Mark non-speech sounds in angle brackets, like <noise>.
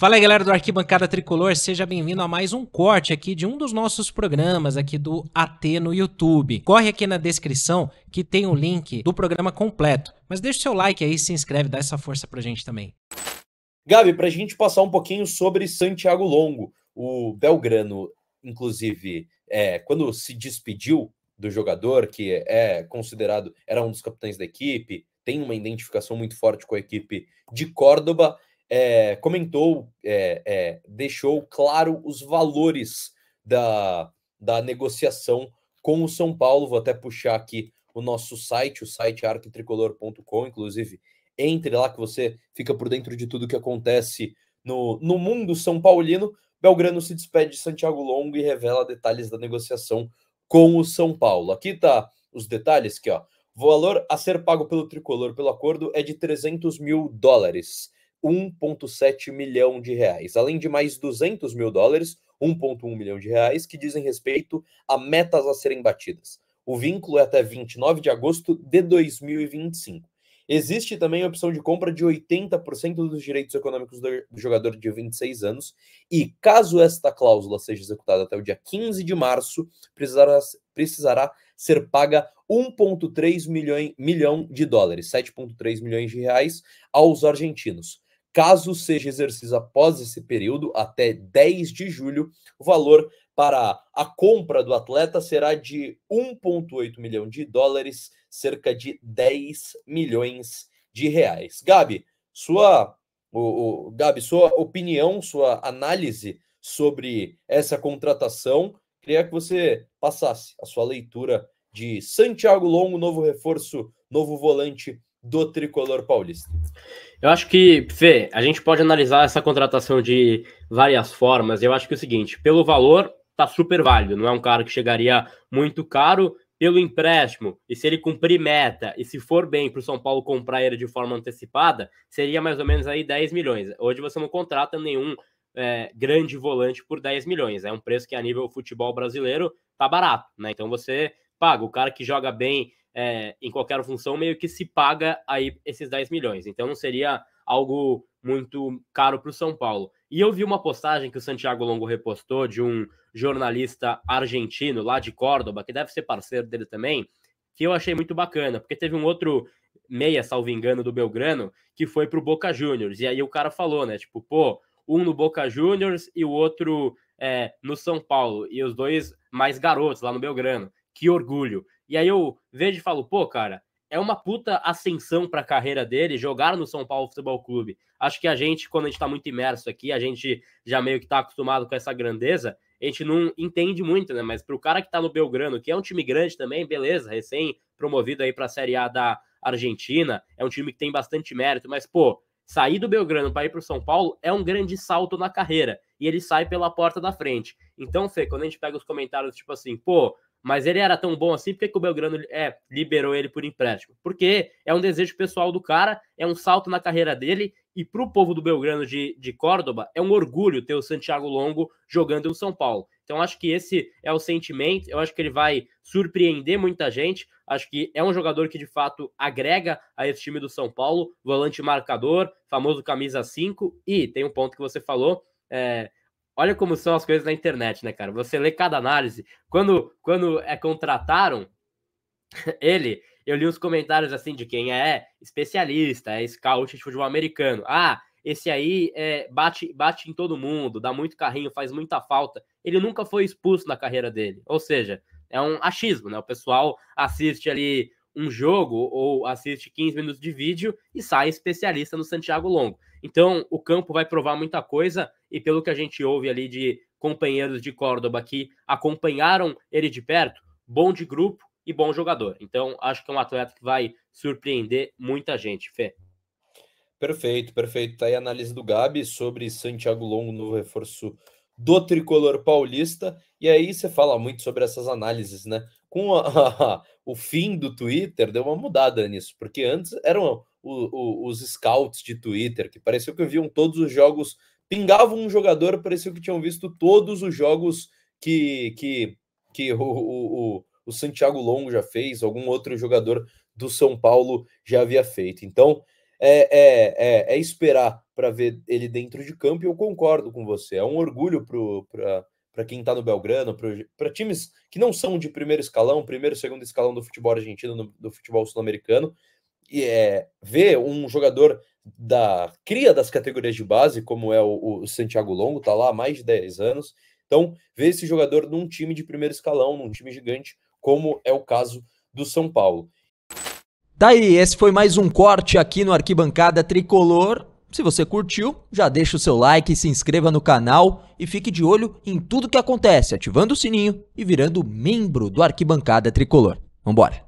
Fala aí, galera do Arquibancada Tricolor, seja bem-vindo a mais um corte aqui de um dos nossos programas aqui do AT no YouTube. Corre aqui na descrição que tem o link do programa completo. Mas deixa o seu like aí, se inscreve, dá essa força pra gente também. Gabi, pra gente passar um pouquinho sobre Santiago Longo, o Belgrano, inclusive, é, quando se despediu do jogador, que é considerado, era um dos capitães da equipe, tem uma identificação muito forte com a equipe de Córdoba, é, comentou, é, é, deixou claro os valores da, da negociação com o São Paulo. Vou até puxar aqui o nosso site, o site arquitricolor.com, inclusive entre lá que você fica por dentro de tudo que acontece no, no mundo são paulino. Belgrano se despede de Santiago Longo e revela detalhes da negociação com o São Paulo. Aqui tá os detalhes que ó. O valor a ser pago pelo tricolor pelo acordo é de 300 mil dólares. 1,7 milhão de reais, além de mais 200 mil dólares, 1,1 milhão de reais, que dizem respeito a metas a serem batidas. O vínculo é até 29 de agosto de 2025. Existe também a opção de compra de 80% dos direitos econômicos do jogador de 26 anos, e caso esta cláusula seja executada até o dia 15 de março, precisará, precisará ser paga 1,3 milhão, milhão de dólares, 7,3 milhões de reais aos argentinos. Caso seja exercido após esse período, até 10 de julho, o valor para a compra do atleta será de 1,8 milhão de dólares, cerca de 10 milhões de reais. Gabi, sua, o, o, Gabi, sua opinião, sua análise sobre essa contratação, queria que você passasse a sua leitura de Santiago Longo, novo reforço, novo volante do tricolor paulista? Eu acho que, Fê, a gente pode analisar essa contratação de várias formas. Eu acho que é o seguinte, pelo valor, tá super válido. Não é um cara que chegaria muito caro pelo empréstimo. E se ele cumprir meta e se for bem para o São Paulo comprar ele de forma antecipada, seria mais ou menos aí 10 milhões. Hoje você não contrata nenhum é, grande volante por 10 milhões. É um preço que a nível futebol brasileiro tá barato, né? Então você paga o cara que joga bem é, em qualquer função, meio que se paga aí esses 10 milhões. Então não seria algo muito caro para o São Paulo. E eu vi uma postagem que o Santiago Longo repostou de um jornalista argentino lá de Córdoba, que deve ser parceiro dele também, que eu achei muito bacana, porque teve um outro meia, salvo engano, do Belgrano, que foi para o Boca Juniors. E aí o cara falou, né? Tipo, pô, um no Boca Juniors e o outro é, no São Paulo. E os dois mais garotos lá no Belgrano. Que orgulho. E aí eu vejo e falo, pô, cara, é uma puta ascensão para a carreira dele jogar no São Paulo Futebol Clube. Acho que a gente, quando a gente está muito imerso aqui, a gente já meio que está acostumado com essa grandeza, a gente não entende muito, né? Mas para o cara que está no Belgrano, que é um time grande também, beleza, recém-promovido aí para a Série A da Argentina, é um time que tem bastante mérito, mas, pô, sair do Belgrano para ir para o São Paulo é um grande salto na carreira. E ele sai pela porta da frente. Então, Fê, quando a gente pega os comentários, tipo assim, pô, mas ele era tão bom assim, por que, o Belgrano é, liberou ele por empréstimo? Porque é um desejo pessoal do cara, é um salto na carreira dele, e para o povo do Belgrano de, de Córdoba, é um orgulho ter o Santiago Longo jogando em São Paulo. Então acho que esse é o sentimento, eu acho que ele vai surpreender muita gente, acho que é um jogador que de fato agrega a esse time do São Paulo, volante marcador, famoso camisa 5, e tem um ponto que você falou, é, olha como são as coisas na internet, né, cara? Você lê cada análise. Quando, quando é contrataram <laughs> ele, eu li uns comentários assim de quem é especialista, é scout de futebol americano. Ah, esse aí é, bate, bate em todo mundo, dá muito carrinho, faz muita falta. Ele nunca foi expulso na carreira dele. Ou seja, é um achismo, né? O pessoal assiste ali um jogo ou assiste 15 minutos de vídeo e sai especialista no Santiago Longo. Então, o campo vai provar muita coisa, e pelo que a gente ouve ali de companheiros de Córdoba que acompanharam ele de perto, bom de grupo e bom jogador. Então, acho que é um atleta que vai surpreender muita gente, Fê. Perfeito, perfeito. Tá aí a análise do Gabi sobre Santiago Longo, no reforço do tricolor paulista. E aí você fala muito sobre essas análises, né? Com <laughs> a, o fim do Twitter, deu uma mudada nisso, porque antes eram o, o, os scouts de Twitter, que parecia que viam todos os jogos pingava um jogador, parecia que tinham visto todos os jogos que, que, que o, o, o Santiago Longo já fez, algum outro jogador do São Paulo já havia feito. Então, é, é, é, é esperar para ver ele dentro de campo, e eu concordo com você. É um orgulho para quem está no Belgrano, para times que não são de primeiro escalão, primeiro, segundo escalão do futebol argentino, do, do futebol sul-americano, e é, ver um jogador da cria das categorias de base, como é o, o Santiago Longo, está lá há mais de 10 anos. Então, ver esse jogador num time de primeiro escalão, num time gigante, como é o caso do São Paulo. Tá aí, esse foi mais um corte aqui no Arquibancada Tricolor. Se você curtiu, já deixa o seu like, se inscreva no canal e fique de olho em tudo que acontece, ativando o sininho e virando membro do Arquibancada Tricolor. Vambora!